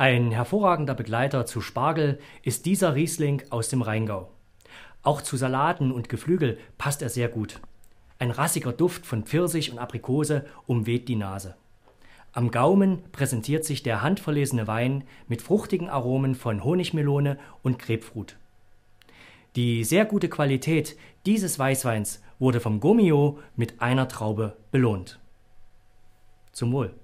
Ein hervorragender Begleiter zu Spargel ist dieser Riesling aus dem Rheingau. Auch zu Salaten und Geflügel passt er sehr gut. Ein rassiger Duft von Pfirsich und Aprikose umweht die Nase. Am Gaumen präsentiert sich der handverlesene Wein mit fruchtigen Aromen von Honigmelone und Grapefruit. Die sehr gute Qualität dieses Weißweins wurde vom Gomio mit einer Traube belohnt. Zum Wohl.